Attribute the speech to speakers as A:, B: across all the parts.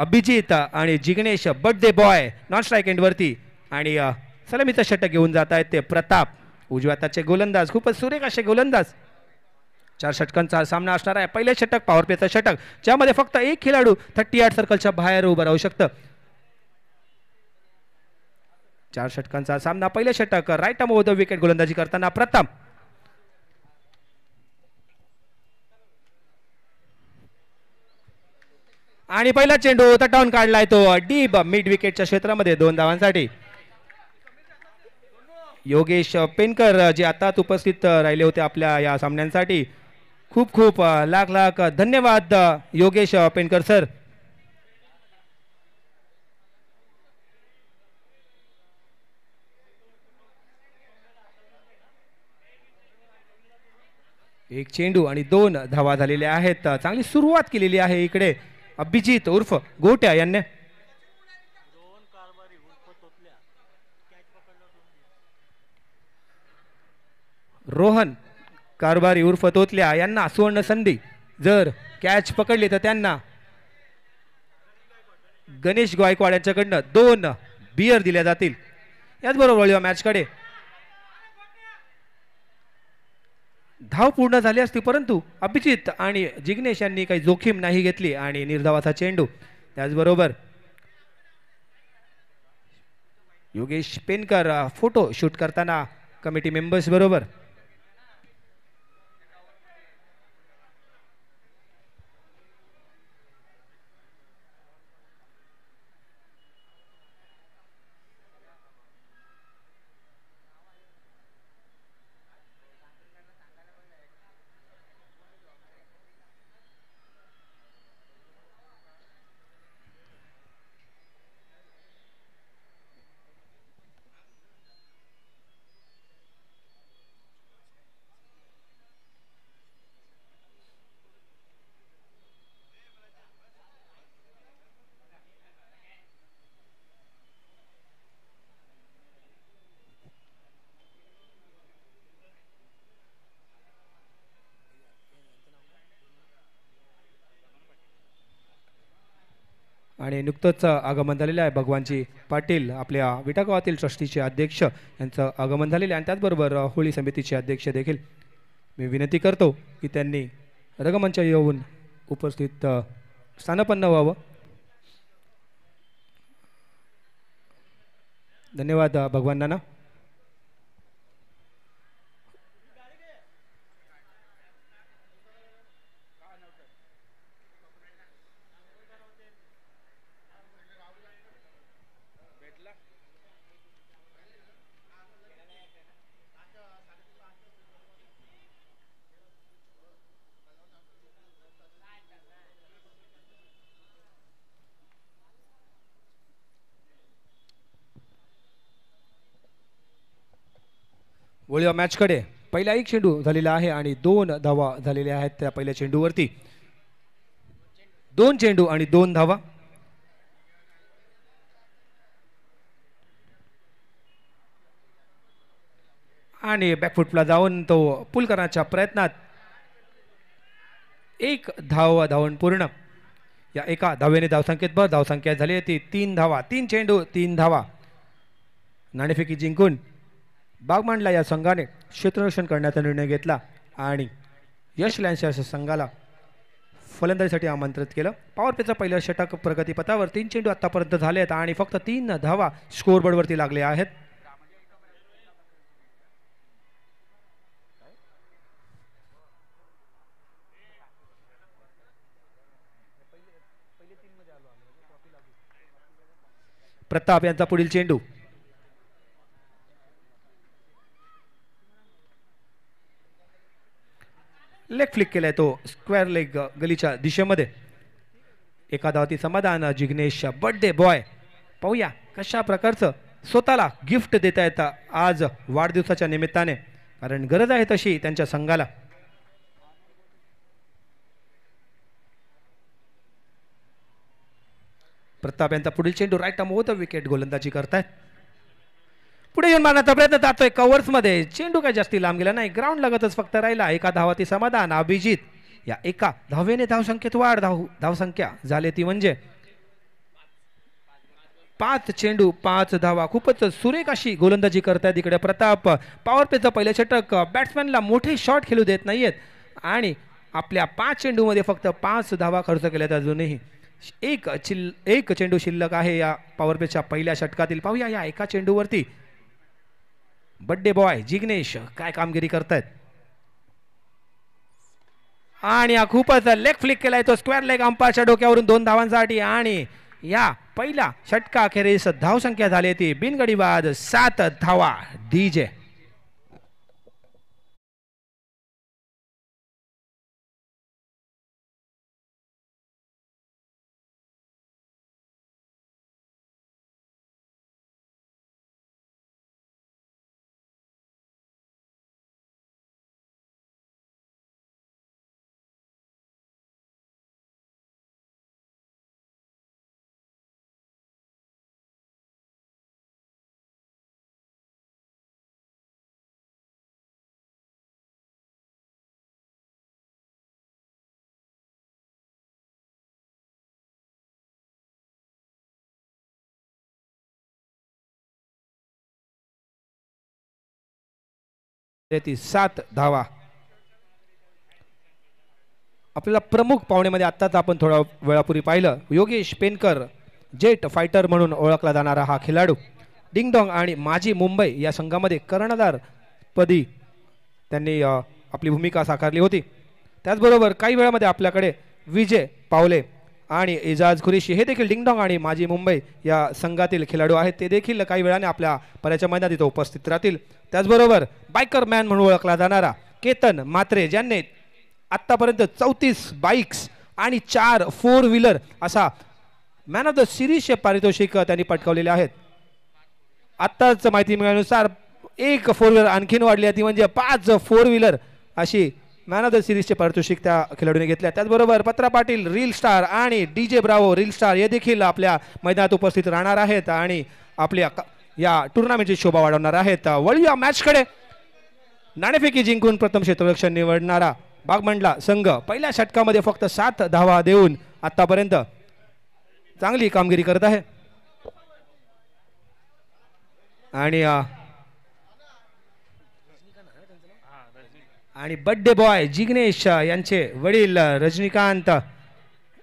A: अभिजित आणि Jignesh birthday boy non strike एंडवरती आणि सलामीचा षटक घेऊन जात आहेत ते प्रताप उजव्याताचे गोलंदाज खूपच सुरेख असे गोलंदाज चार षटकांचा सामना असणार आहे पहिले षटक पॉवर प्लेचा षटक ज्यामध्ये फक्त एक खेळाडू थर्टी आठ सर्कलच्या बाहेर उभं राहू शकतं चार षटकांचा सामना पहिले षटक राईट अमोद विकेट गोलंदाजी करताना प्रताप आणि पहिला चेंडू तटावून काढलाय तो डीप मिड विकेटच्या क्षेत्रामध्ये दोन धावांसाठी योगेश पेनकर जे आताच उपस्थित राहिले होते आपल्या या सामन्यांसाठी खूप खूप लाख लाख धन्यवाद योगेश पेनकर सर एक चेंडू आणि दोन धावा झालेल्या आहेत चांगली सुरुवात केलेली आहे इकडे अभिजित उर्फ गोट्या यांनी रोहन कारभारी उर्फ तोतल्या यांना सुवर्ण संधी जर कॅच पकडली तर त्यांना गणेश गायकवाड यांच्याकडनं दोन बियर दिल्या जातील याचबरोबर मॅचकडे धाव पूर्ण झाली असती परंतु अभिजित आणि जिग्नेश यांनी काही जोखीम नाही घेतली आणि निर्धावाचा चेंडू त्याचबरोबर योगेश पेनकर फोटो शूट करताना कमिटी मेंबर्स बरोबर नुकतंच आगमन झालेलं आहे भगवानजी पाटील आपल्या विटागावातील ट्रस्टीचे अध्यक्ष यांचं आगमन झालेलं आहे आणि त्याचबरोबर होळी समितीचे अध्यक्ष देखील मी विनंती करतो की त्यांनी रगमंच येऊन उपस्थित स्थानपन्न व्हावं धन्यवाद भगवानांना मॅच मॅचकडे पहिला एक चेंडू झालेला आहे आणि दोन धावा झालेल्या आहेत त्या पहिल्या चेंडूवरती दोन चेंडू आणि दोन धावा आणि बॅकफुटला जाऊन तो पुल करण्याच्या प्रयत्नात एक धावा धावून पूर्ण या एका धावेने धावसंख्येत भर धावसंख्या झाली होती तीन धावा तीन चेंडू तीन धावा नाणेफेकी जिंकून बागमांडला या संघाने क्षेत्ररक्षण करण्याचा निर्णय घेतला आणि यश लॅन्स या संघाला फलंदाजीसाठी आमंत्रित केलं पॉवर प्लेचा पहिला षटक प्रगतीपथावर तीन चेंडू आतापर्यंत झाले आहेत आणि फक्त तीन धावा स्कोरबोर्डवरती लागले आहेत प्रताप यांचा पुढील चेंडू लेग फ्लिक केलाय तो स्क्वेअर लेग गलीच्या दिशेमध्ये एका धावती समाधान जिग्नेश बर्थडे बॉय पाहूया कशा प्रकारचं स्वतःला गिफ्ट देता येतं आज वाढदिवसाच्या निमित्ताने कारण गरज आहे तशी त्यांच्या संघाला प्रताप यांचा पुढील चेंडू राईट होतं विकेट गोलंदाजी करतायत पुढे येऊन मारण्याचा प्रयत्न जातोय मध्ये चेंडू काय जास्ती लांब गेला नाही ग्राउंड लागतच फक्त राहिला एका धावाती समाधान अभिजित या एका धावेने धावसंख्येत वाढ धाव धावसंख्या झाली ती म्हणजे पाच चेंडू पाच धावा खूपच सुरेख अशी गोलंदाजी करतायत इकडे प्रताप पॉवर पेचं पहिलं षटक बॅट्समॅनला मोठे शॉट खेळू देत नाहीयेत आणि आपल्या पाच चेंडूमध्ये फक्त पाच धावा खर्च केल्यात अजूनही एक चिल्ल एक चेंडू शिल्लक आहे या पॉवर पहिल्या षटकातील पाहूया या एका चेंडूवरती बड्डे बॉय जिग्नेश काय कामगिरी करतायत आणि हा खूपच लेग फ्लिक केलाय तो स्क्वेअर लेग अंपायरच्या डोक्यावरून दोन धावांसाठी आणि या पहिला षटका अखेरीस धावसंख्या झाली ती बिनगडीबाद
B: सात धावा डी त्याची सात धावा
A: आपल्याला प्रमुख पाहुण्यामध्ये आत्ताच आपण थोडा वेळापूर्वी पाहिलं योगेश पेनकर जेट फायटर म्हणून ओळखला जाणारा हा खेळाडू डिंगडॉंग आणि माजी मुंबई या संघामध्ये कर्णधार पदी त्यांनी आपली भूमिका साकारली होती त्याचबरोबर काही वेळामध्ये आपल्याकडे विजय पावले आणि एजाज कुरेशी हे देखील डिंगडॉंग आणि माजी मुंबई या संघातील खेळाडू आहेत ते देखील काही वेळाने आपल्या पर्याच्या मैदानात इथं उपस्थित राहतील त्याचबरोबर बायकर मॅन म्हणून ओळखला जाणारा केतन मात्रे ज्यांनी आत्तापर्यंत चौतीस बाईक्स आणि चार फोर व्हीलर असा मॅन ऑफ द सिरीजचे पारितोषिक त्यांनी पटकावलेले आहेत आत्ताच माहिती मिळाल्यानुसार एक फोर व्हीलर आणखीन वाढली आहे ती म्हणजे पाच फोर व्हीलर अशी मॅन ऑफ द सिरीजचे पारितोषिक त्या खेळाडूने घेतल्या त्याचबरोबर पत्रा पाटील रील स्टार आणि D J Bravo reel star हे देखील आपल्या मैदानात उपस्थित राहणार आहेत आणि आपल्या या टुर्नामेंटची शोभा वाढवणार आहेत वळूया मॅचकडे नाणेफेकी जिंकून प्रथम क्षेत्ररक्षण निवडणारा बागमंडला संघ पहिल्या षटकामध्ये फक्त सात धावा देऊन आतापर्यंत चांगली कामगिरी करत आहे आणि आणि बड्डे बॉय जिग्नेश यांचे वडील रजनीकांत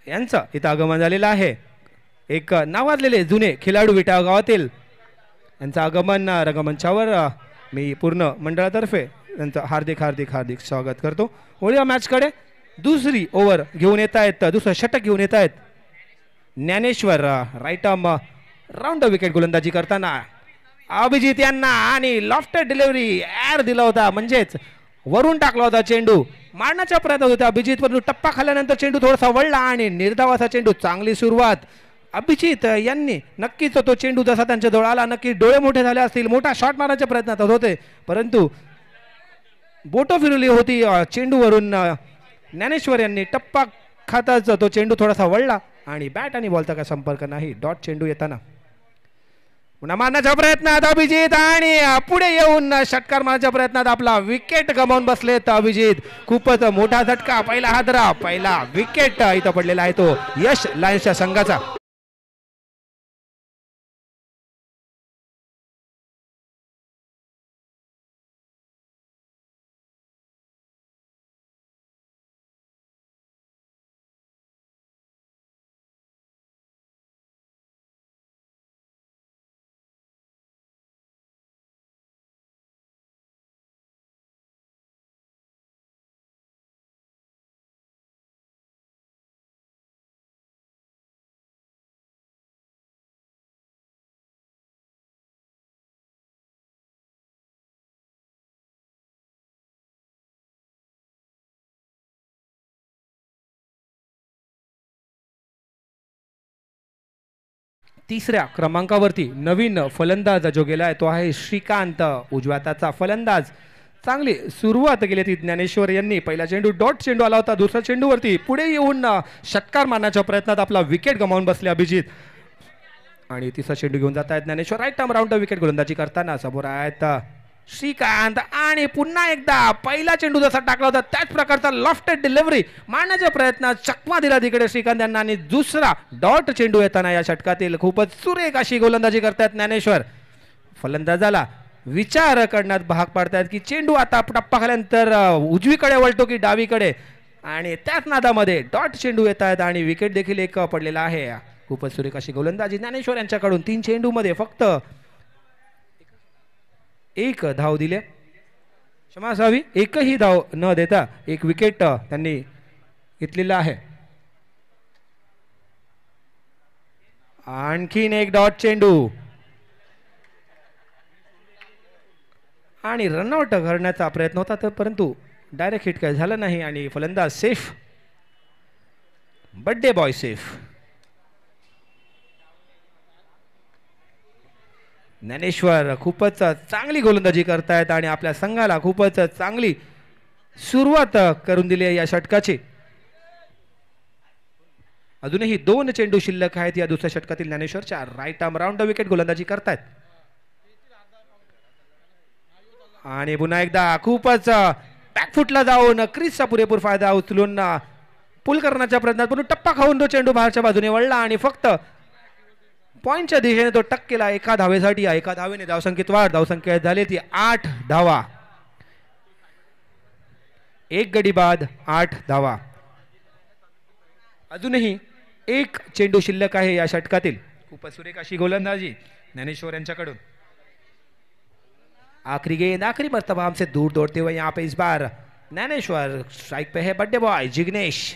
A: यांचं इथं आगमन झालेलं आहे एक नावाजलेले जुने खिलाडू विटा गावातील यांचं आगमन रंगमंचावर मी पूर्ण मंडळातर्फे त्यांचं हार्दिक हार्दिक हार्दिक स्वागत करतो ओळी मॅचकडे दुसरी ओव्हर घेऊन येत आहेत दुसरं षटक घेऊन येत आहेत Dnyaneshwar right arm round wicket गोलंदाजी करताना अभिजित यांना आणि लॉफ्टर डिलिव्हरी ॲर दिला होता म्हणजेच वरून टाकला होता चेंडू मारण्याच्या प्रयत्न होता अभिजित परंतु टप्पा खाल्यानंतर चेंडू थोडासा वळला आणि निर्धावाचा चेंडू चांगली सुरुवात अभिजित यांनी नक्कीच तो चेंडू जसा त्यांच्याजवळ आला नक्की डोळे मोठे झाले असतील मोठा शॉट प्रयत्न प्रयत्नात होते परंतु बोटं फिरवली होती चेंडूवरून ज्ञानेश्वर यांनी टप्पा खाताच तो चेंडू थोडासा वळला आणि बॅट आणि बॉलचा काय संपर्क नाही डॉट चेंडू येताना पुन्हा मारण्याच्या प्रयत्नात अभिजित आणि पुढे येऊन षटकार मारण्याच्या प्रयत्नात आपला विकेट गमावून बसलेत अभिजित
B: खूपच मोठा झटका पहिला हादरा पहिला विकेट इथं पडलेला आहे तो यश लायन्सच्या संघाचा तिसऱ्या क्रमांकावरती नवीन फलंदाज जो गेला आहे तो
A: आहे श्रीकांत उजव्याताचा फलंदाज चांगली सुरुवात केली ती ज्ञानेश्वर यांनी पहिला चेंडू डॉट चेंडू आला होता दुसऱ्या चेंडूवरती पुढे येऊन षटकार मारण्याच्या प्रयत्नात आपला विकेट गमावून बसले अभिजित आणि तिसरा चेंडू घेऊन जात आहेत Dnyaneshwar right time round wicket गोलंदाजी करताना समोर आहेत श्रीकांत आणि पुन्हा एकदा पहिला चेंडू जसा टाकला होता त्याच प्रकारचा लॉफ्टेड डिलिव्हरी मारण्याच्या प्रयत्नात चकमा दिला तिकडे श्रीकांत यांना आणि दुसरा डॉट चेंडू येताना या षटकातील खूपच सुरेख अशी गोलंदाजी करतायत ज्ञानेश्वर फलंदाजाला विचार करण्यात भाग पाडतायत की चेंडू आता टप्पा खाल्यानंतर उजवीकडे वळतो की डावीकडे आणि त्याच नादामध्ये डॉट चेंडू येत आहेत आणि विकेट देखील एक पडलेला आहे खूपच सुरेख अशी गोलंदाजी ज्ञानेश्वर यांच्याकडून तीन चेंडूमध्ये फक्त एक धाव दिल्या क्षमा असावी एकही धाव न देता एक विकेट त्यांनी घेतलेला आहे आणखीन एक डॉट चेंडू आणि रनआउट करण्याचा प्रयत्न होता तर परंतु डायरेक्ट हिट काय झालं नाही आणि फलंदाज safe birthday boy safe Dnyaneshwar खूपच चांगली गोलंदाजी करतायत आणि आपल्या संघाला खूपच चांगली सुरुवात करून दिली आहे या षटकाची अजूनही दोन चेंडू शिल्लक आहेत या दुसऱ्या षटकातील ज्ञानेश्वरच्या राईट आर्म राऊंड विकेट गोलंदाजी करतायत आणि पुन्हा एकदा खूपच बॅकफुटला जाऊन क्रिसचा पुरेपूर फायदा उचलून पुल करण्याच्या प्रयत्नात पण टप्पा खाऊन तो चेंडू बाहेरच्या बाजूने वळला आणि फक्त पॉईंटच्या दिशेने तो टक केला एका धावेसाठी एका धावेने धावसंख्येत वाढ धावसंख्या झाली ती आठ धावा एक गडी बाद आठ धावा अजूनही एक चेंडू शिल्लक आहे या षटकातील खूपच सुरेख अशी गोलंदाजी ज्ञानेश्वर यांच्याकडून आखरी गेंद आखरी मर्तबा आमचे दूर दौड़ते व यहाँ पे इस बार ज्ञानेश्वर स्ट्राईक पे है बड्डे बॉय जिग्नेश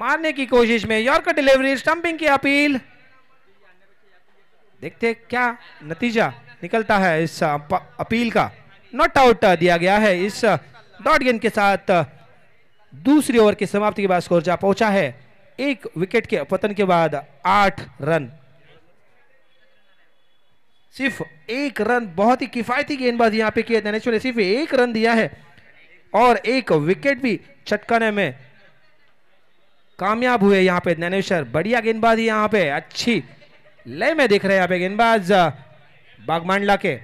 A: मारने की कोशिश में यॉर्कर डिलीवरी स्टंपिंग की अपील देखते क्या नतीजा निकलता है इस अपील का नॉट आउट दिया गया है इस डॉट गेंद के साथ दूसरी ओवर की समाप्ति के बाद स्कोर जा पहुंचा है एक विकेट के पतन के बाद आठ रन सिर्फ एक रन बहुत ही किफायती गेंदबाज यहां पे किए सिर्फ एक रन दिया है और एक विकेट भी चटकाने में कामयाब हुए यहाँ पे ज्ञानेश्वर बढ़िया गेंदबाज यहाँ पे अच्छी लय में दिख रहे हैं यहाँ पे गेंदबाज बागमांडला के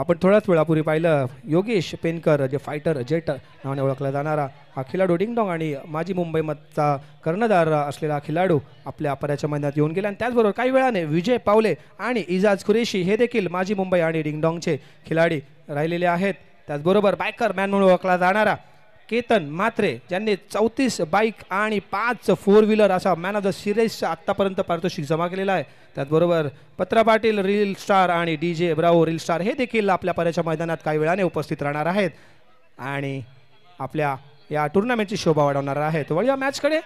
A: आपण थोड्याच वेळापूर्वी पाहिलं योगेश पेनकर जे फायटर जेट नावाने ओळखला जाणारा हा खिलाडू डिंगडॉंग आणि माजी मुंबईमधचा कर्णधार असलेला खिलाडू आपल्या अपराच्या महिन्यात येऊन गेला आणि त्याचबरोबर काही वेळाने विजय पावले आणि इजाज कुरेशी हे देखील माजी मुंबई आणि डिंगडॉंगचे खिलाडी राहिलेले आहेत त्याचबरोबर बायकर मॅन म्हणून ओळखला जाणारा केतन मात्रे ज्यांनी चौतीस बाईक आणि पाच फोर व्हीलर असा मॅन ऑफ द सिरीज आत्तापर्यंत पारितोषिक जमा केलेला आहे त्याचबरोबर पत्रा पाटील रील स्टार आणि D J Bravo reel star हे देखील आपल्या पर्याच्या मैदानात काही वेळाने उपस्थित राहणार आहेत आणि आपल्या या टुर्नामेंटची शोभा वाढवणार आहेत वळ या मॅचकडे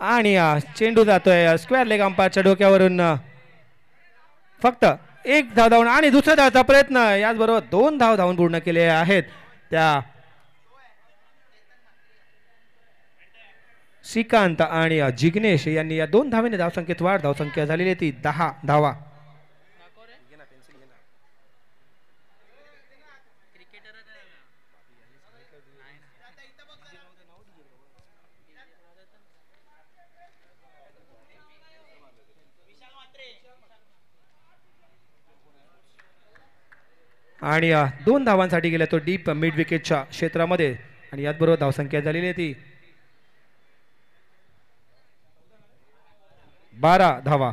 A: आणि चेंडू जातोय स्क्वेअर लेग अंपायरच्या डोक्यावरून फक्त एक धाव धावून आणि दुसऱ्या धावचा प्रयत्न याचबरोबर दोन धाव धावून पूर्ण केले आहेत त्या श्रीकांत आणि जिग्नेश यांनी या दोन धावेने धावसंख्येत वाढ धावसंख्या झालेली ती दहा धावा आणि दोन धावांसाठी गेला तो डीप मिड विकेटच्या क्षेत्रामध्ये आणि याचबरोबर धावसंख्या झालेली आहे ती बारा धावा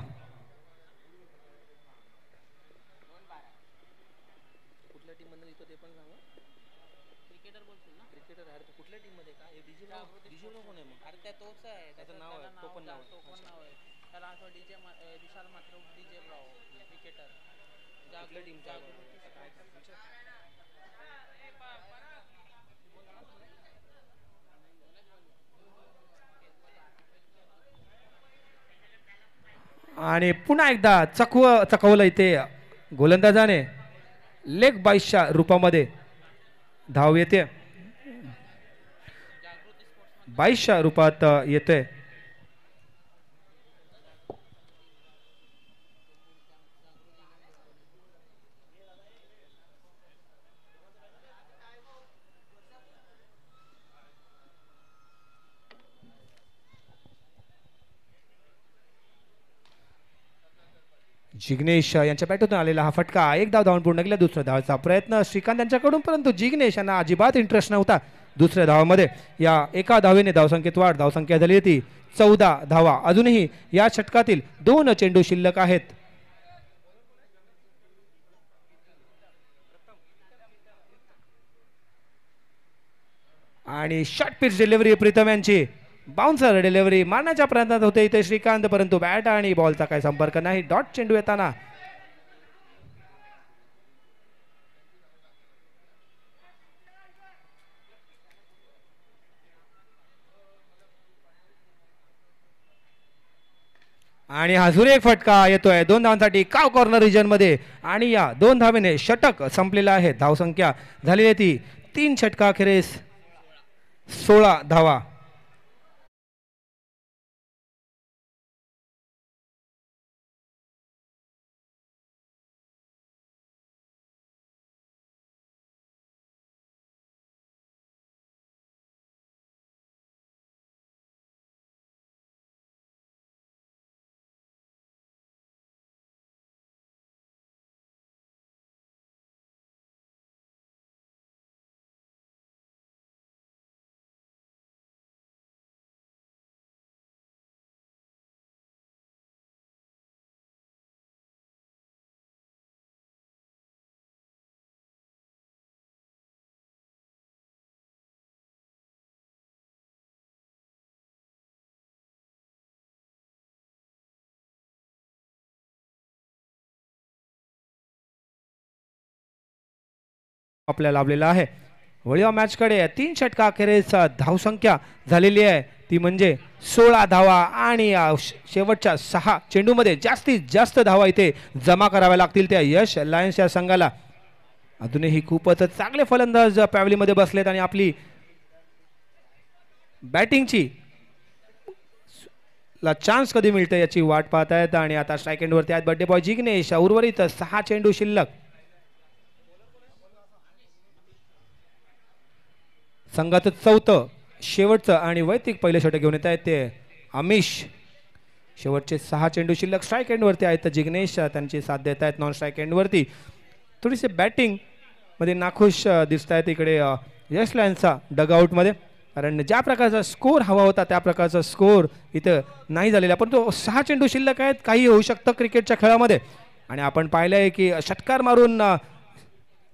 A: आणि पुन्हा एकदा चकव चकवलं इथे गोलंदाजाने लेग बाईसच्या रूपामध्ये धाव येते बाईसच्या रूपात येते जिग्नेश यांच्या बॅटूतून आलेला हा फटका एक धाव धावून पूर्ण केला दुसऱ्या धावाचा प्रयत्न श्रीकांत यांच्याकडून परंतु जिग्नेश यांना अजिबात इंटरेस्ट नव्हता दुसऱ्या धावामध्ये या एका धावेने धावसंख्येत वाढ धावसंख्या झाली होती चौदा धावा अजूनही या षटकातील दोन चेंडू शिल्लक आहेत आणि शॉर्ट पिच डिलिव्हरी प्रीतम यांची बाउन्सर डिलिव्हरी मारण्याच्या प्रयत्नात होते इथे श्रीकांत परंतु बॅट आणि बॉलचा काही संपर्क नाही डॉट चेंडू येताना आणि हजुरी एक फटका येतोय दोन धावांसाठी काव कॉर्नर रिजन मध्ये आणि या दोन धावेने षटक संपलेला आहे धावसंख्या झाली आहे ती तीन अखेरीस
B: सोळा धावा आपल्याला लाभलेला आहे वळीवा मॅचकडे तीन षटका षटकाखेरीस
A: धावसंख्या झालेली आहे ती म्हणजे सोळा धावा आणि शेवटच्या सहा चेंडूमध्ये जास्तीत जास्त धावा इथे जमा कराव्या लागतील त्या यश लायन्स या संघाला अजूनही खूपच चांगले फलंदाज पॅवलीमध्ये बसलेत आणि आपली बॅटिंगची ला चान्स कधी मिळते याची वाट पाहत आणि आता स्ट्राईक एंडवरती आहेत बड्डे बॉय जिग्नेश उर्वरित सहा चेंडू शिल्लक संघाचं चौथं शेवटचं आणि वैयक्तिक पहिलं षटक घेऊन येत आहेत ते अमिश शेवटचे सहा चेंडू शिल्लक स्ट्राईक एंडवरती आहेत तर जिग्नेश त्यांची साथ देत आहेत नॉन स्ट्राईक एंडवरती थोडीशी बॅटिंग मध्ये नाखुश दिसत आहेत इकडे यश लायन्सचा डगआउटमध्ये कारण ज्या प्रकारचा स्कोर हवा होता त्या प्रकारचा स्कोर इथं नाही झालेला पण तो सहा चेंडू शिल्लक आहेत काही होऊ शकतं क्रिकेटच्या खेळामध्ये आणि आपण पाहिलं आहे की षटकार मारून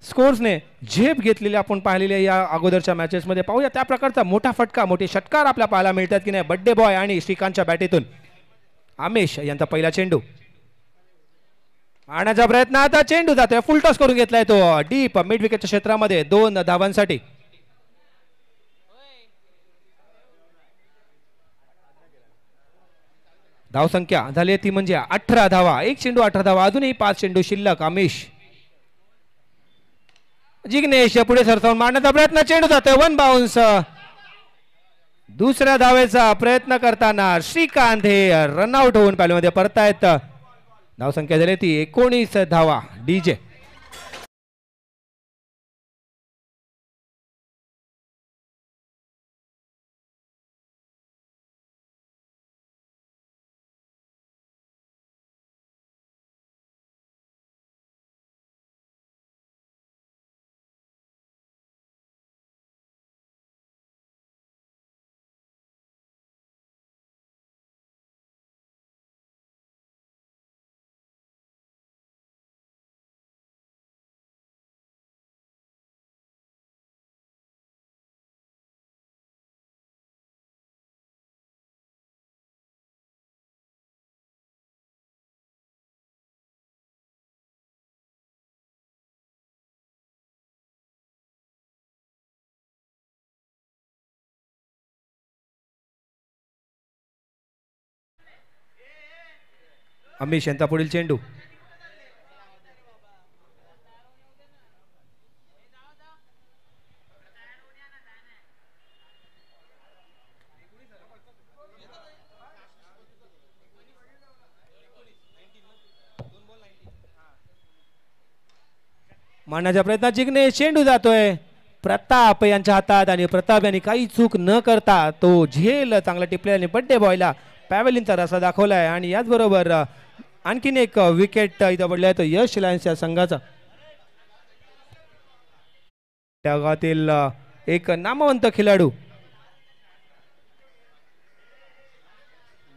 A: स्कोर्सने झेप घेतलेली आपण पाहिलेले या अगोदरच्या मॅचेसमध्ये पाहूया त्या प्रकारचा मोठा फटका मोठे षटकार आपल्या पाहायला मिळतात की नाही बड्डे बॉय आणि श्रीकांतच्या बॅटेतून आमेश यांचा पहिला चेंडू आणण्याचा प्रयत्न आता चेंडू जातोय फुल टॉस करून घेतलाय तो डीप मिड विकेटच्या क्षेत्रामध्ये दोन धावांसाठी धावसंख्या झाली ती म्हणजे अठरा धावा एक चेंडू अठरा धावा अजूनही पाच चेंडू शिल्लक आमिष जिग्नेश पुढे सरसावून मारण्याचा प्रयत्न चेंडू जातोय वन बाउन्स दुसऱ्या धावेचा प्रयत्न करताना श्रीकांत हे रनआउट होऊन पॅलमध्ये
B: परतायत धावसंख्या झाली ती एकोणीस धावा डीजे आम्ही यांचा पुढील चेंडू
A: मांडण्याचा प्रयत्नात जिंकणे चेंडू जातोय प्रताप यांच्या हातात आणि प्रताप यांनी काही चूक न करता तो झेल चांगला टिपल्याने बड्डे बॉयला पॅवेलिनचा रसा दाखवला आहे आणि याचबरोबर आणखीन एक विकेट इथं पडलाय आहे यश लायन्स या संघाचा जगातील एक नामवंत खेळाडू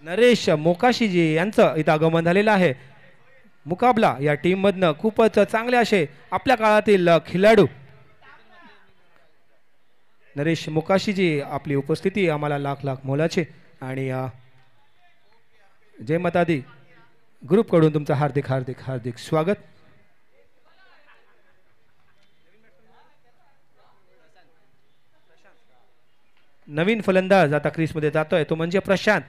A: नरेश मोकाशीजी यांचं इथं आगमन झालेलं आहे मुकाबला या मधनं खूपच चांगले असे आपल्या काळातील खेळाडू नरेश मुकाशीजी आपली उपस्थिती आम्हाला लाख लाख मोलाची आणि जय ग्रुप कडून तुमचं हार्दिक हार्दिक हार्दिक स्वागत नवीन फलंदाज आता क्रीजमध्ये जातोय तो म्हणजे प्रशांत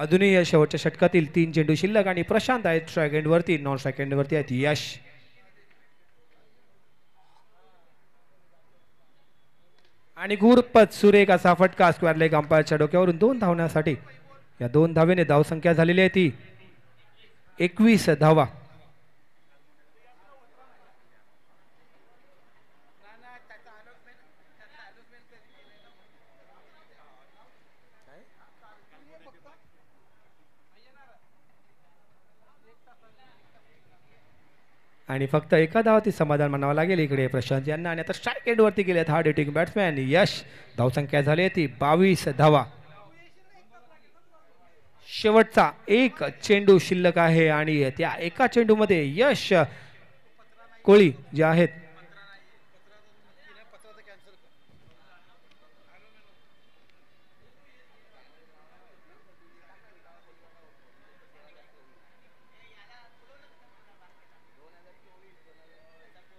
A: अजूनही या शेवटच्या षटकातील तीन चेंडू शिल्लक आणि प्रशांत आहेत स्ट्राईक एंडवरती नॉन स्ट्राईक एंडवरती आहेत यश आणि गुरपत सुरेख असा फटका स्क्वेअर लेग अंपायरच्या डोक्यावरून दोन धावण्यासाठी या दोन धावेने धावसंख्या झालेली आहे ती एकवीस धावा आणि फक्त एका धावाती समाधान म्हणावं लागेल इकडे प्रशांत यांना आणि आता स्ट्राईक एंडवरती गेले हार्ड हिटिंग बॅट्समॅन यश धावसंख्या झाली ती बावीस धावा शेवटचा एक चेंडू शिल्लक आहे आणि त्या एका चेंडूमध्ये यश कोळी जे आहेत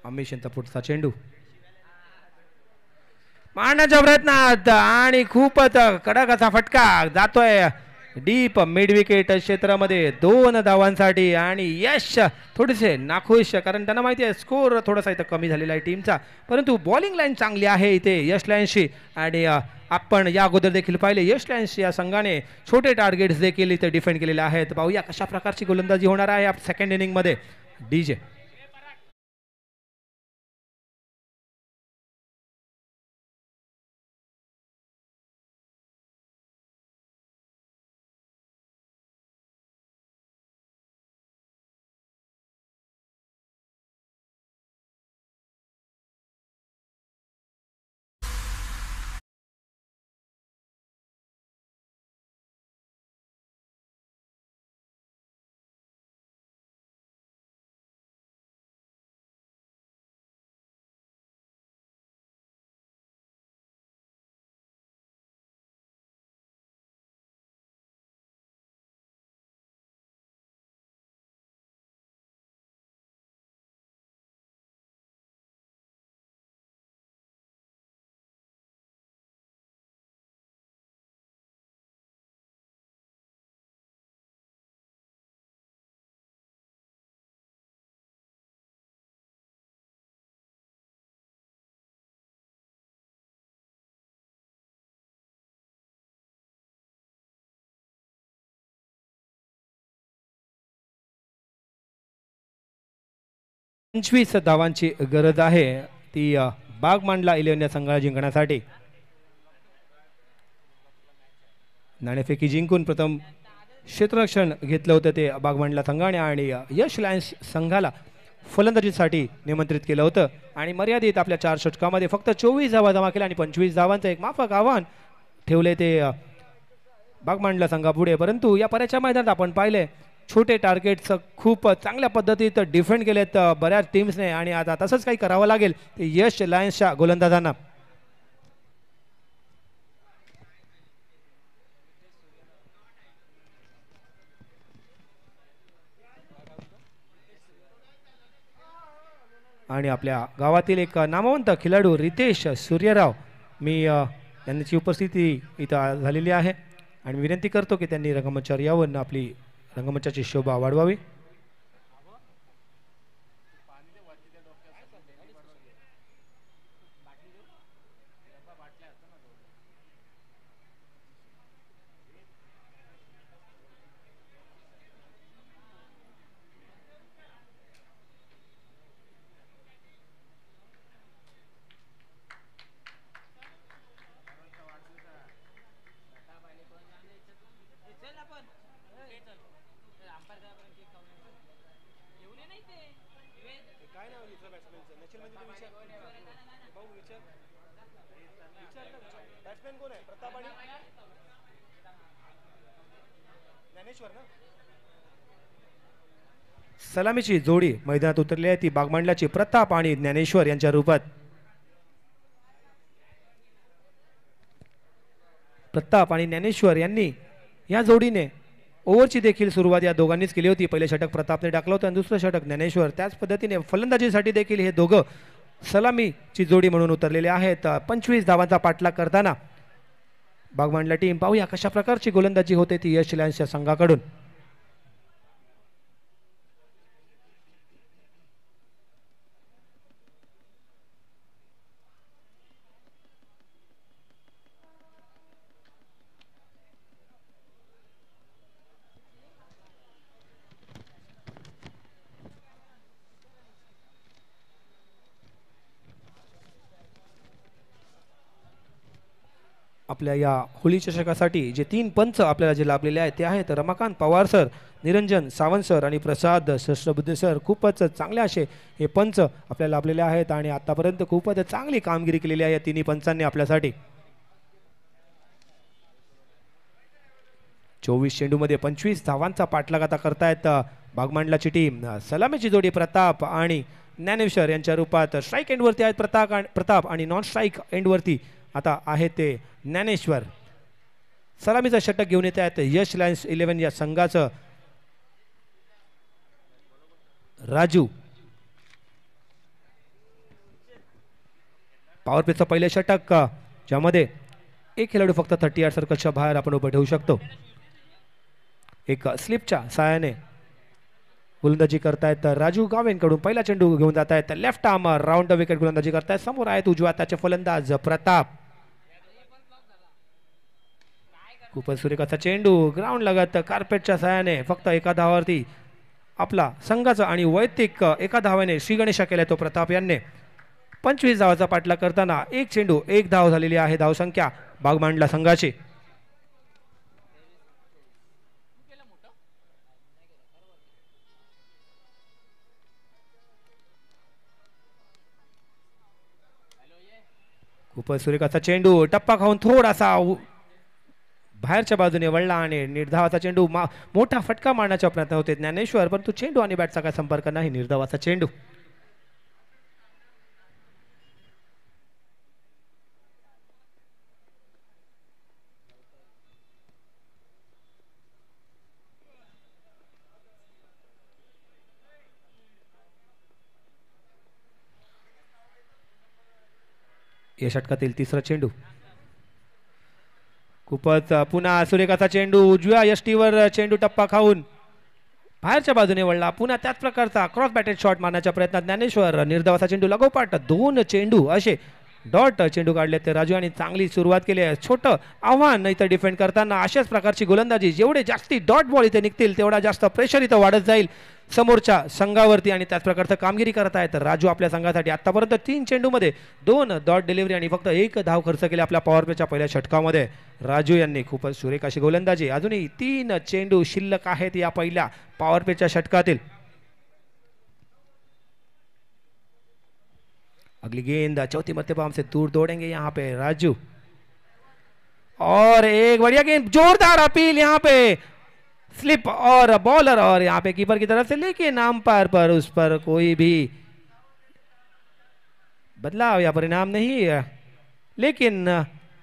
A: यांचा पुढचा चेंडू मांडण्याच्या प्रयत्नात आणि खूपच कडकाचा फटका जातोय डीप मिड विकेट क्षेत्रामध्ये दोन धावांसाठी आणि यश थोडेसे नाखुश कारण त्यांना माहिती आहे स्कोर थोडासा इथं कमी झालेला आहे टीमचा परंतु बॉलिंग लाईन चांगली आहे इथे यश लाईनशी आणि आपण या अगोदर देखील पाहिले यश लाईन्स या संघाने छोटे टार्गेट्स देखील इथे डिफेंड केलेले आहेत पाहूया कशा प्रकारची गोलंदाजी होणार आहे सेकंड इनिंगमध्ये डी जे
B: पंचवीस धावांची गरज आहे ती बाग मांडला इलेव्हन या संघाला जिंकण्यासाठी
A: नाणेफेकी जिंकून प्रथम क्षेत्ररक्षण घेतलं होतं ते बागमांडला संघाने आणि यश लायन्स संघाला फलंदाजीसाठी निमंत्रित केलं होतं आणि मर्यादित आपल्या चार षटकामध्ये फक्त चोवीस धावा जमा केल्या आणि पंचवीस धावांचं एक माफक आव्हान ठेवले ते बागमांडला संघापुढे परंतु या पर्याच्या मैदानात आपण पाहिले छोटे टार्गेट्स खूप चांगल्या पद्धतीत डिफेंड केलेत बऱ्याच टीम्सने आणि आता तसंच काही करावं लागेल ते यश लायन्सच्या गोलंदाजांना आणि आपल्या गावातील एक नामवंत खेळाडू रितेश सूर्यराव मी त्यांची उपस्थिती इथं झालेली आहे आणि विनंती करतो की त्यांनी रंगमंचावर यावं आपली रंगमंचाची शोभा वाढवावी सलामीची जोडी मैदानात उतरली आहे ती बागमांडल्याची प्रताप आणि ज्ञानेश्वर यांच्या रूपात प्रताप आणि ज्ञानेश्वर यांनी या जोडीने ओव्हरची देखील सुरुवात या दोघांनीच केली होती पहिले षटक प्रतापने टाकलं होतं आणि दुसरं षटक ज्ञानेश्वर त्याच पद्धतीने फलंदाजीसाठी देखील हे दोघं सलामीची जोडी म्हणून उतरलेले आहेत पंचवीस धावांचा पाठलाग करताना बागमांडला टीम पाहूया कशा प्रकारची गोलंदाजी होते ती यश संघाकडून आपल्या या होळी चषकासाठी जे तीन पंच आपल्याला जे लाभलेले आहेत ते आहेत रमाकांत पवार सर निरंजन सावंत सर आणि प्रसाद सहस्रबुद्धे सर खूपच चांगले असे हे पंच आपल्याला लाभलेले आहेत आणि आतापर्यंत खूपच चांगली कामगिरी केलेली आहे या तिन्ही पंचांनी आपल्यासाठी चोवीस चेंडूमध्ये पंचवीस धावांचा पाठलाग आता करतायत बागमांडलाची टीम सलामीची जोडी प्रताप आणि ज्ञानेश्वर यांच्या रूपात स्ट्राईक एंडवरती आहेत प्रताप प्रताप आणि नॉन स्ट्राईक एंडवरती आता आहे ते ज्ञानेश्वर सलामीचं षटक घेऊन येत आहेत यश लायन्स इलेव्हन या संघाचं राजू पॉवरपेचं पहिले षटक ज्यामध्ये एक खेळाडू फक्त थर्टी आठ सर्कलच्या बाहेर आपण उभं ठेवू शकतो एक स्लिपच्या सहाय्याने गोलंदाजी करतायत राजू गावेंकडून पहिला चेंडू घेऊन जात आहेत left arm round the wicket गोलंदाजी करतायत समोर आहेत उजव्या त्याचे फलंदाज प्रताप कुपल सुरेखाचा चेंडू ग्राउंड लागत कार्पेटच्या सहाय्याने फक्त एका धावावरती आपला संघाचा आणि वैयक्तिक एका धावाने श्रीगणेशा केला तो प्रताप यांनी पंचवीस धावाचा पाठला करताना एक चेंडू एक धाव झालेली आहे धावसंख्या मांडला संघाची खूपच सुरेखाचा चेंडू टप्पा खाऊन थोडासा बाहेरच्या बाजूने वळला आणि निर्धावाचा चेंडू मोठा फटका मारण्याचा प्रयत्न होते ज्ञानेश्वर परंतु चेंडू आणि बॅटचा काय संपर्क नाही निर्धावाचा चेंडू या षटकातील तिसरा चेंडू खूपच पुन्हा सुरेखाचा चेंडू उजव्या यष्टीवर चेंडू टप्पा खाऊन बाहेरच्या बाजूने वळला पुन्हा त्याच प्रकारचा क्रॉस बॅटेड शॉट मारण्याच्या प्रयत्नात ज्ञानेश्वर निर्धावाचा चेंडू लगोपाट दोन चेंडू असे डॉट चेंडू काढले ते राजू यांनी चांगली सुरुवात केली आहे छोटं आव्हान इथं डिफेंड करताना अशाच प्रकारची गोलंदाजी जेवढे जास्ती डॉट बॉल इथे निघतील तेवढा जास्त प्रेशर इथं वाढत जाईल समोरच्या संघावरती आणि त्याच प्रकारचं कामगिरी करत आहे तर राजू आपल्या संघासाठी आत्तापर्यंत तीन चेंडूमध्ये दोन डॉट डिलिव्हरी आणि फक्त एक धाव खर्च केला आपल्या पॉवर प्लेच्या पहिल्या षटकामध्ये राजू यांनी खूपच सुरेख अशी गोलंदाजी अजूनही तीन चेंडू शिल्लक आहेत या पहिल्या पॉवर प्लेच्या षटकातील अगली गेंद चौथी मरतबा हमसे दूर दौड़ेंगे यहाँ पे राजू और एक बढ़िया गेंद जोरदार अपील यहाँ पे स्लिप और बॉलर और यहाँ पे कीपर की तरफ से लेकिन अंपायर पर उस पर कोई भी बदलाव या परिणाम नहीं है लेकिन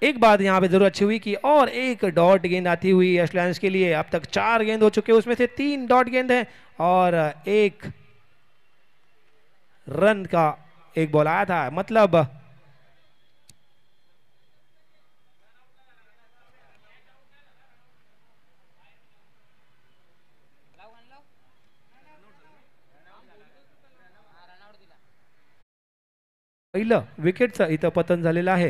A: एक बात यहाँ पे जरूर अच्छी हुई कि और एक डॉट गेंद आती हुई एशलाइंस के लिए अब तक चार गेंद हो चुके उसमें से तीन डॉट गेंद है और एक रन का एक बॉल था मतलब
B: पहिलं विकेटचं इथं पतन झालेलं आहे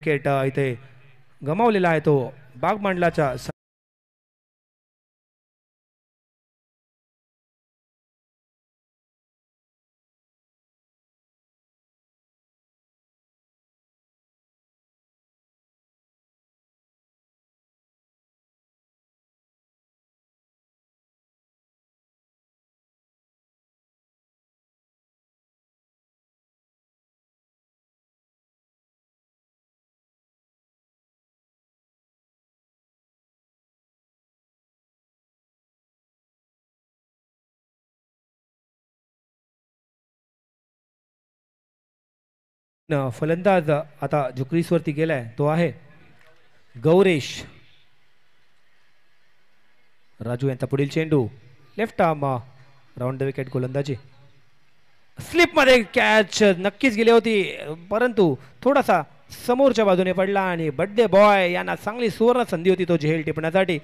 B: विकेट इथे गमावलेला आहे तो बाग मांडलाच्या फलंदाज आता जुकरीसवरती गेलाय
A: तो आहे गौरेश राजू यांचा पुढील चेंडू left arm round the wicket गोलंदाजी स्लिपमध्ये कॅच नक्कीच गेली होती परंतु थोडासा समोरच्या बाजूने पडला आणि बड्डे बॉय यांना चांगली सुवर्ण संधी होती तो झेल टिपण्यासाठी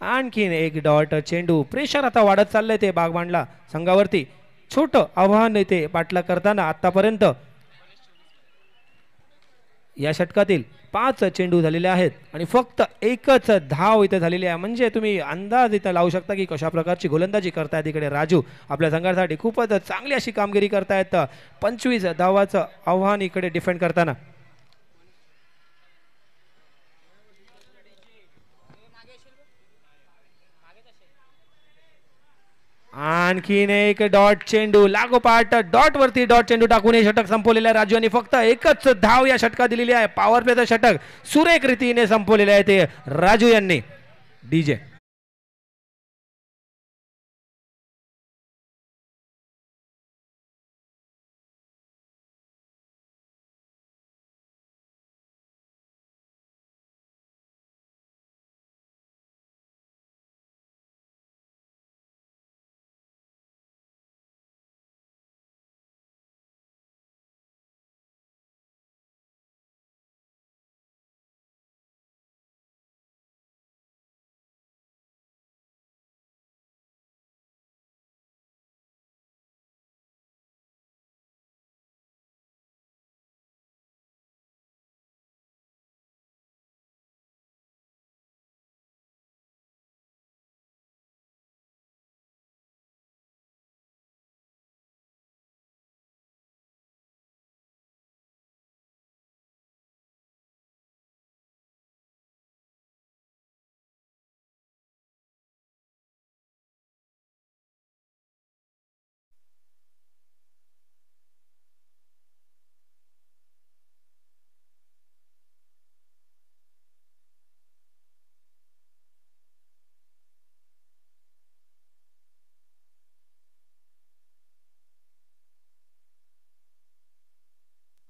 A: आणखीन एक डॉट चेंडू प्रेशर आता वाढत चाललंय ते बागमांडला संघावरती छोटं आव्हान येते पाटला करताना आतापर्यंत या षटकातील पाच चेंडू झालेले आहेत आणि फक्त एकच धाव इथं झालेली आहे म्हणजे तुम्ही अंदाज इथं लावू शकता की कशा प्रकारची गोलंदाजी करतायत इकडे राजू आपल्या संघासाठी खूपच चांगली अशी कामगिरी करतायत पंचवीस धावाचं आव्हान इकडे डिफेंड करताना आणखीन एक डॉट चेंडू लागोपाठ डॉट वरती डॉट चेंडू टाकून हे षटक संपवलेलं आहे राजू यांनी फक्त एकच धाव या षटकात दिलेली आहे पॉवर प्लेचा षटक
B: सुरेख रीतीने संपवलेलं आहे ते राजू यांनी डीजे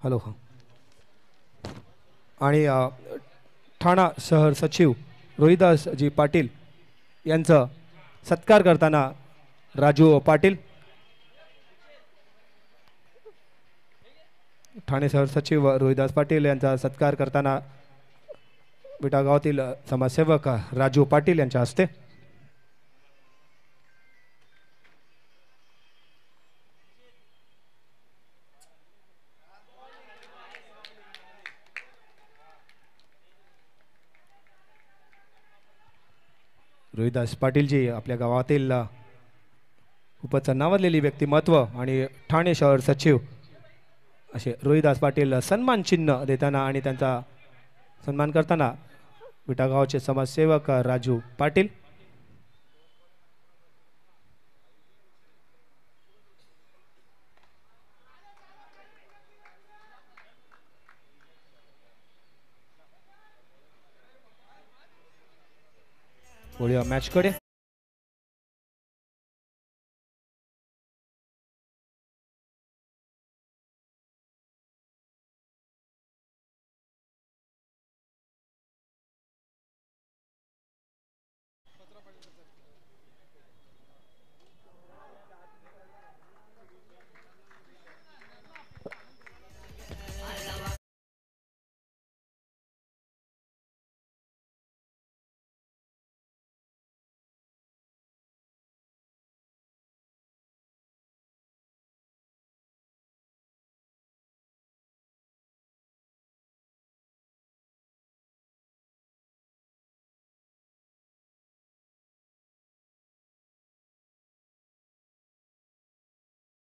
A: हॅलो हां आणि ठाणा शहर सचिव रोहिदासजी पाटील यांचं सत्कार करताना राजू पाटील ठाणे शहर सचिव रोहिदास पाटील यांचा सत्कार करताना विटागावातील समाजसेवक राजू पाटील यांच्या हस्ते रोहिदास पाटीलजी आपल्या गावातील खूपच नावाजलेली व्यक्तिमत्व आणि ठाणे शहर सचिव असे रोहिदास पाटील सन्मान चिन्ह देताना आणि त्यांचा सन्मान करताना विटागावचे समाजसेवक राजू पाटील
B: वळूया मॅचकडे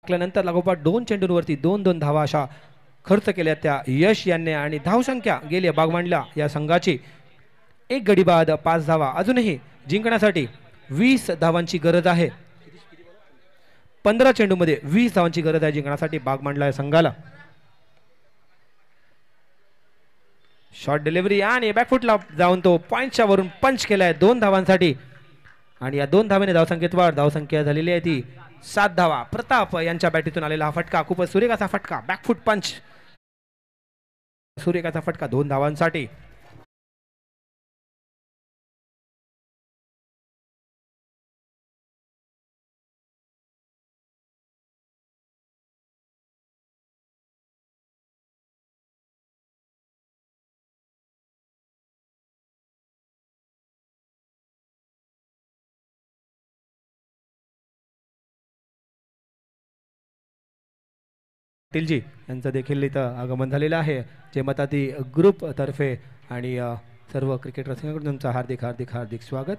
B: टाकल्यानंतर लागोपाठ दोन
A: चेंडूंवरती दोन दोन धावा अशा खर्च केल्या त्या यश यांनी आणि धावसंख्या गेली बागमांडला या संघाची एक गडी बाद पाच धावा अजूनही जिंकण्यासाठी वीस धावांची गरज आहे पंधरा चेंडूमध्ये वीस धावांची गरज आहे जिंकण्यासाठी बागमांडला या संघाला शॉर्ट डिलिव्हरी आणि बॅकफुटला जाऊन तो पॉईंटच्या वरून पंच केलाय दोन धावांसाठी आणि या दोन धावेने धावसंख्येत वाढ धावसंख्या झालेली आहे ती सात धावा प्रताप यांच्या बॅटीतून आलेला हा फटका
B: खूपच सुरेखाचा फटका बॅकफूट पंच सुरेखाचा फटका दोन धावांसाठी पाटीलजी यांचं देखील इथं आगमन झालेलं आहे जे ग्रुप ग्रुपतर्फे
A: आणि सर्व क्रिकेट रसिकांकडून तुमचं हार्दिक हार्दिक हार्दिक स्वागत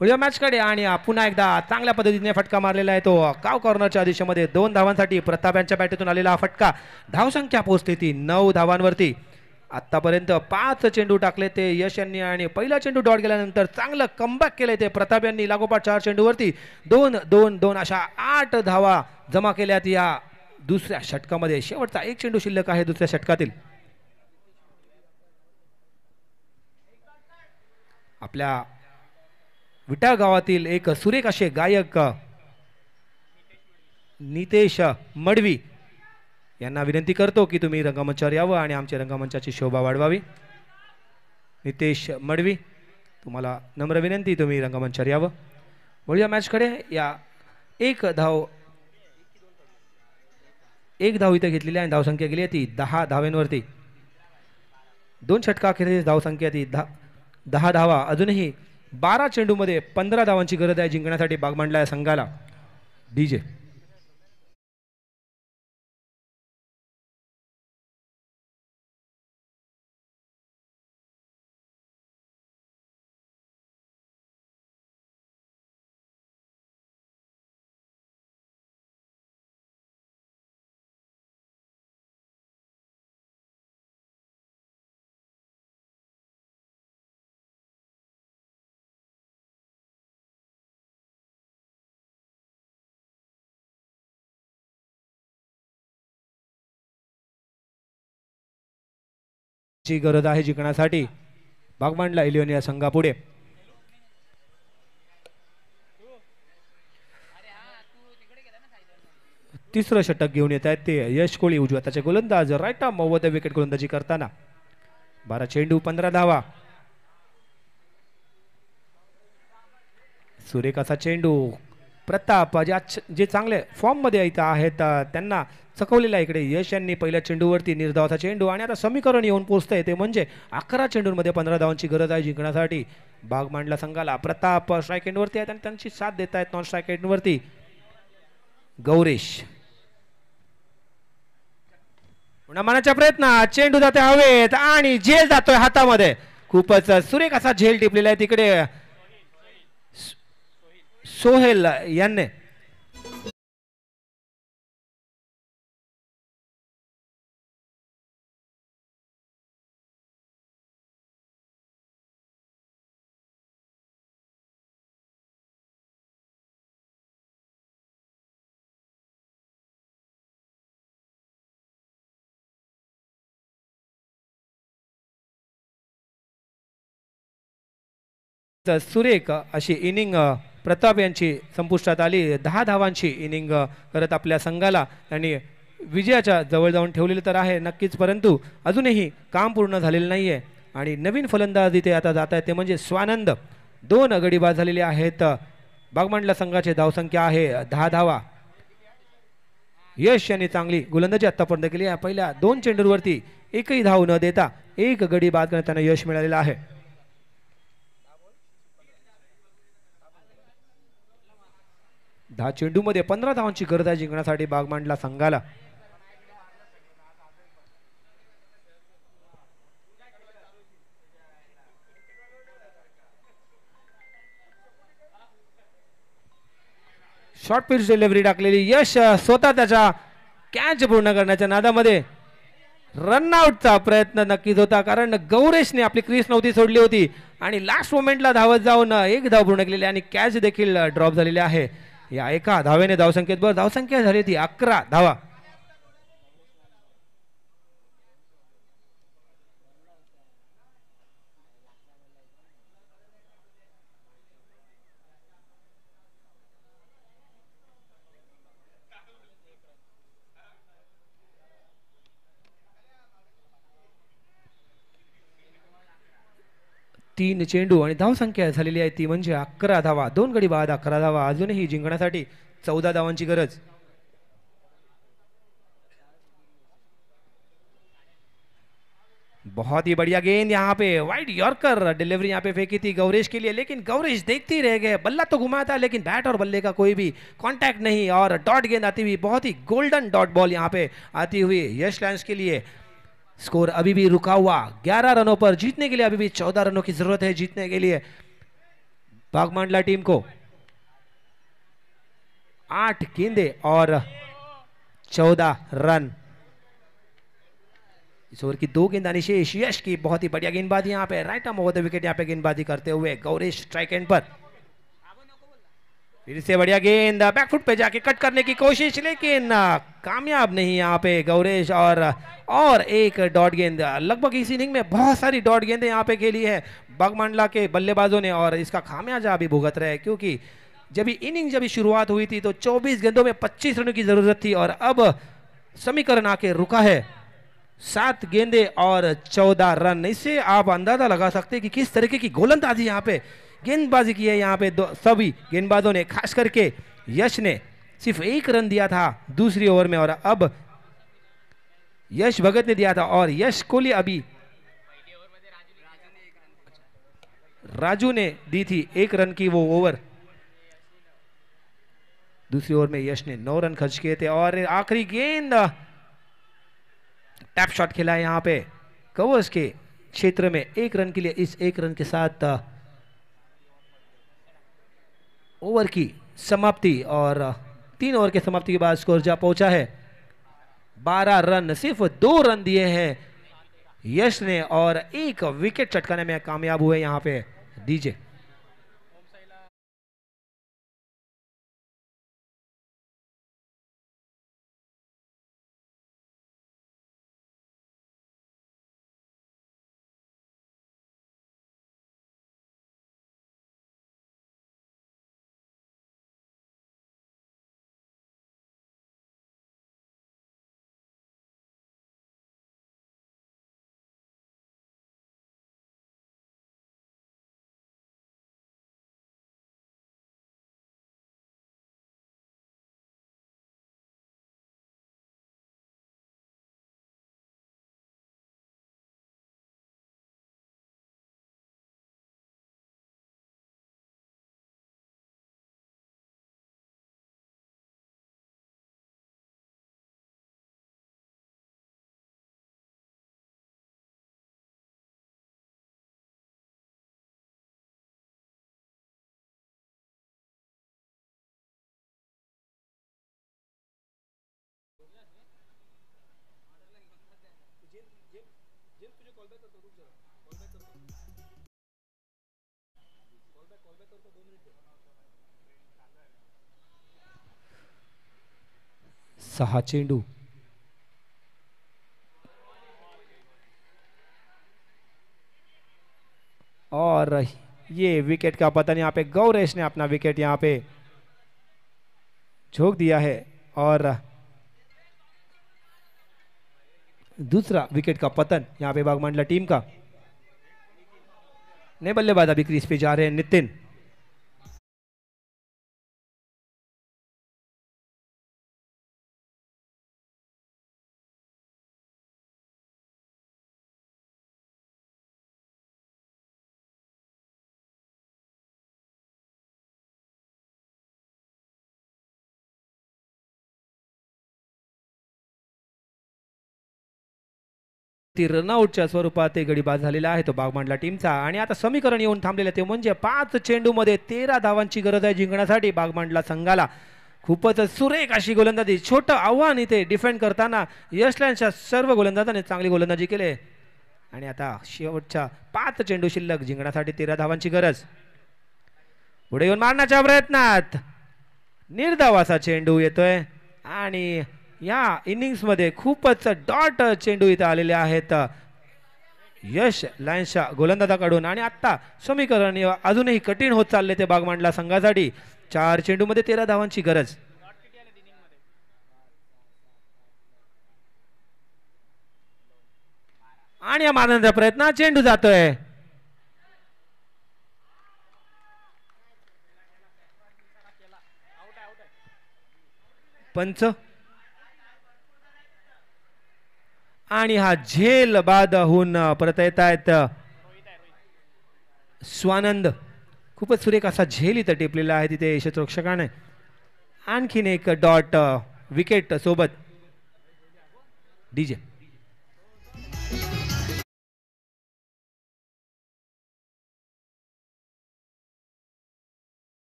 A: उडव्या मॅचकडे आणि पुन्हा एकदा चांगल्या पद्धतीने फटका मारलेला आहे तो काव कॉर्नरच्या दिशेमध्ये दोन धावांसाठी प्रताप यांच्या बॅटीतून आलेला हा फटका धावसंख्या पोहोचते ती नऊ धावांवरती आत्तापर्यंत पाच चेंडू टाकले ते यश यांनी आणि पहिला चेंडू डॉट गेल्यानंतर चांगलं कमबॅक केलं ते प्रताप यांनी लागोपाठ चार चेंडूवरती दोन दोन दोन अशा आठ धावा जमा केल्यात या दुसऱ्या षटकामध्ये शेवटचा एक चेंडू शिल्लक आहे दुसऱ्या षटकातील आपल्या विटा गावातील एक सुरेख असे गायक नितेश मडवी यांना विनंती करतो की तुम्ही रंगमंचावर यावं आणि आमच्या रंगमंचाची शोभा वाढवावी नितेश मडवी तुम्हाला नम्र विनंती तुम्ही रंगमंचावर यावं वळूया मॅचकडे या एक धाव एक धाव इथे घेतलेली आणि धावसंख्या गेली ती दहा धावेंवरती दोन षटका अखेरीस धावसंख्या ती दहा दहा धावा अजूनही बारा चेंडूमध्ये पंधरा धावांची गरज आहे
B: जिंकण्यासाठी बागमांडला या संघाला डी जे ची गरज आहे जिंकण्यासाठी भाग मांडला इलिओन या संघापुढे
A: तिसरं षटक घेऊन येत आहेत ते यश कोळी उजव्या त्याचे गोलंदाज राईट विकेट गोलंदाजी करताना बारा चेंडू पंधरा धावा सुरेखाचा चेंडू प्रताप ज्या जे चांगले फॉर्ममध्ये इथं आहेत त्यांना चकवलेला इकडे यश यांनी पहिल्या चेंडूवरती निर्धावाचा चेंडू आणि आता समीकरण येऊन पोचतंय ते म्हणजे अकरा चेंडूंमध्ये पंधरा धावांची गरज आहे जिंकण्यासाठी भाग मांडला संघाला प्रताप स्ट्राईक एंडवरती आहेत आणि त्यांची साथ देत आहेत नॉन स्ट्राईक एंडवरती गौरेश मनाच्या प्रयत्न चेंडू जाते हवेत आणि झेल जातोय हातामध्ये खूपच सुरेख असा झेल टिपलेला आहे तिकडे
B: ಸೋಹೆಲ್ ಎನ್ನೆ सुरेख अशी इनिंग
A: प्रताप यांची संपुष्टात आली दहा धावांची इनिंग करत आपल्या संघाला त्यांनी विजयाच्या जवळ जाऊन ठेवलेलं तर आहे नक्कीच परंतु अजूनही काम पूर्ण झालेलं नाही आहे आणि नवीन फलंदाज इथे आता जात आहेत ते म्हणजे स्वानंद दोन बाद झालेले आहेत बागमांडला संघाचे धावसंख्या आहे दहा धावा यश यांनी चांगली गोलंदाजी आत्तापर्यंत केली आहे पहिल्या दोन चेंडूरवरती एकही धाव न देता एक गडी बाद करण्यात त्यांना यश मिळालेलं आहे दहा मध्ये पंधरा धावांची गरज आहे जिंकण्यासाठी बागमांडला संघाला शॉर्ट पिच डिलिव्हरी टाकलेली यश स्वतः त्याच्या कॅच पूर्ण करण्याच्या नादामध्ये रनआउटचा प्रयत्न नक्कीच होता कारण गौरेशने आपली क्रीस नव्हती सोडली होती आणि लास्ट मोमेंटला धावत जाऊन एक धाव पूर्ण केलेली आणि कॅच देखील ड्रॉप झालेली आहे या एका धावेने धावसंख्येत बरं धावसंख्या झाली ती अकरा धावा तीन चेंडू और धाव संख्या है तीजे अकरा धावा दोन गडी बाद अकरा धावा अजूनही चौदह धावान की गरज बहुत ही बढ़िया गेंद यहाँ पे वाइड यॉर्कर डिलीवरी यहाँ पे फेंकी थी गौरेश के लिए लेकिन गौरेश देखती रह गए बल्ला तो घुमाया था लेकिन बैट और बल्ले का कोई भी कांटेक्ट नहीं और डॉट गेंद आती हुई बहुत ही गोल्डन डॉट बॉल यहाँ पे आती हुई यश लैंड के लिए स्कोर अभी भी रुका हुआ 11 रनों पर जीतने के लिए अभी भी 14 रनों की जरूरत है जीतने के लिए बागमांडला टीम को आठ गेंदे और 14 रन इस ओवर की दो गेंदानी शेष यश की बहुत ही बढ़िया गेंदबाजी यहां पे right arm over the wicket यहाँ पे गेंदबाजी करते हुए गौरेश स्ट्राइक एंड पर फिर से बढ़िया गेंद बैकफुट पे जाके कट करने की कोशिश लेकिन कामयाब नहीं यहाँ पे गौरेश और और एक डॉट गेंद लगभग इस इनिंग में बहुत सारी डॉट गेंदें यहाँ पे खेली है बगमंडला के बल्लेबाजों ने और इसका खामियाजा अभी भुगत रहे क्योंकि जब इनिंग जब शुरुआत हुई थी तो 24 गेंदों में 25 रनों की जरूरत थी और अब समीकरण आके रुका है सात गेंदे और चौदह रन इससे आप अंदाजा लगा सकते हैं कि किस तरीके की गोलंदाजी यहाँ पे गेंदबाजी की है यहाँ पे सभी गेंदबाजों ने खास करके यश ने सिर्फ एक रन दिया था दूसरी ओवर में और अब यश भगत ने दिया था और यश कोहली अभी राजू ने दी थी एक रन की वो ओवर दूसरी ओवर में यश ने नौ रन खर्च किए थे और आखिरी गेंद टैप शॉट खेला यहां यहाँ पे कवर्स के क्षेत्र में एक रन के लिए इस एक रन के साथ ओवर की समाप्ति और तीन ओवर के समाप्ति के बाद स्कोर जा पहुंचा है बारह रन सिर्फ दो रन दिए हैं यश ने और एक विकेट
B: चटकाने में कामयाब हुए यहां पे डीजे
A: सहा चेंडू और ये विकेट का पतन यहाँ पे गौरेश ने अपना विकेट यहाँ पे झोंक दिया है और दूसरा विकेट का पतन यहाँ पे बागमंडला टीम का
B: नहीं बल्लेबाज अभी क्रीज पे जा रहे हैं नितिन ती रनआउटच्या स्वरूपात ते गडीबाज झालेला आहे तो बागमांडला
A: टीमचा आणि आता समीकरण येऊन थांबलेलं ते म्हणजे पाच चेंडूमध्ये तेरा धावांची गरज आहे जिंकण्यासाठी बागमांडला संघाला खूपच सुरेख अशी गोलंदाजी छोटं आव्हान इथे डिफेंड करताना यशलँडच्या सर्व गोलंदाजाने चांगली गोलंदाजी केली आणि आता शेवटच्या पाच चेंडू शिल्लक जिंकण्यासाठी तेरा धावांची गरज पुढे येऊन मारण्याच्या प्रयत्नात निर्धावासा चेंडू येतोय आणि या इनिंग्समध्ये खूपच डॉट चेंडू इथे आलेले आहेत यश लायन्सच्या गोलंदाजाकडून आणि आत्ता समीकरण अजूनही कठीण होत चालले ते बागमांडला संघासाठी चार चेंडूमध्ये तेरा धावांची गरज आणि या मारण्याचा प्रयत्न चेंडू जातोय पंच आणि हा झेल बादहून परत येत आहेत स्वानंद खूपच सुरेख असा झेल इथं टिपलेला आहे तिथे शत्रुक्षकाने आणखीन एक डॉट विकेट सोबत
B: डीजे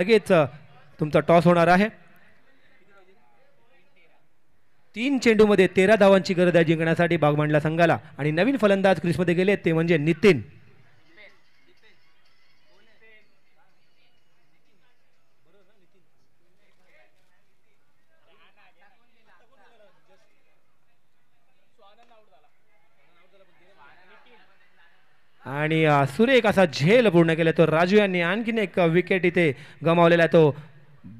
B: लगेच तुमचा टॉस होणार आहे तीन चेंडूमध्ये तेरा धावांची गरज
A: आहे जिंकण्यासाठी बागमांडला संघाला आणि नवीन फलंदाज क्रिसमध्ये गेले ते म्हणजे नितीन आणि सुरेख असा झेल पूर्ण केला तो राजू यांनी आणखीन एक विकेट इथे गमावलेला तो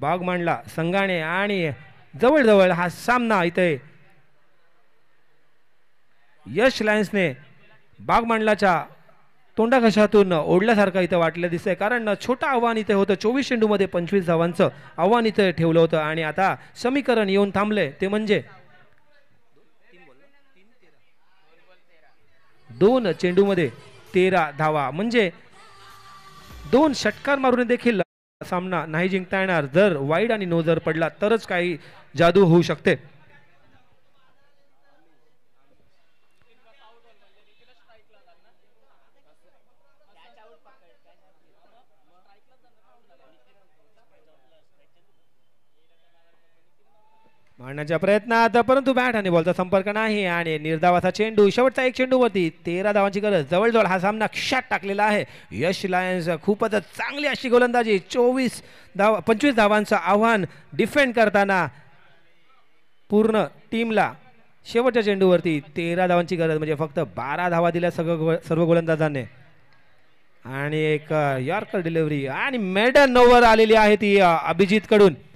A: बाग मांडला संघाने आणि जवळजवळ हा सामना इथे यश लायन्सने बागमांडलाच्या तोंडाघशातून ओढल्यासारखं इथं वाटलं दिसतंय कारण छोटं आव्हान इथे होतं चोवीस चेंडूमध्ये पंचवीस धावांचं आव्हान इथं ठेवलं होतं आणि आता समीकरण येऊन थांबले ते म्हणजे दोन चेंडूमध्ये तेरा धावा म्हणजे दोन षटकार मारून देखील सामना नाही जिंकता येणार जर वाईट आणि नो जर पडला तरच काही जादू होऊ शकते मांडण्याच्या प्रयत्नात परंतु बॅट आणि बॉलचा संपर्क नाही आणि निर्धावाचा चेंडू शेवटचा एक चेंडूवरती तेरा धावांची गरज जवळजवळ हा सामना क्षात टाकलेला आहे यश लायन्स खूपच चांगली अशी गोलंदाजी चोवीस धाव पंचवीस धावांचं आव्हान डिफेंड करताना पूर्ण टीमला शेवटच्या चेंडूवरती तेरा धावांची गरज म्हणजे फक्त बारा धावा दिल्या सगळं सर्व गोलंदाजांनी आणि एक यॉर्कर डिलिव्हरी आणि मेडन ओव्हर आलेली आहे ती अभिजितकडून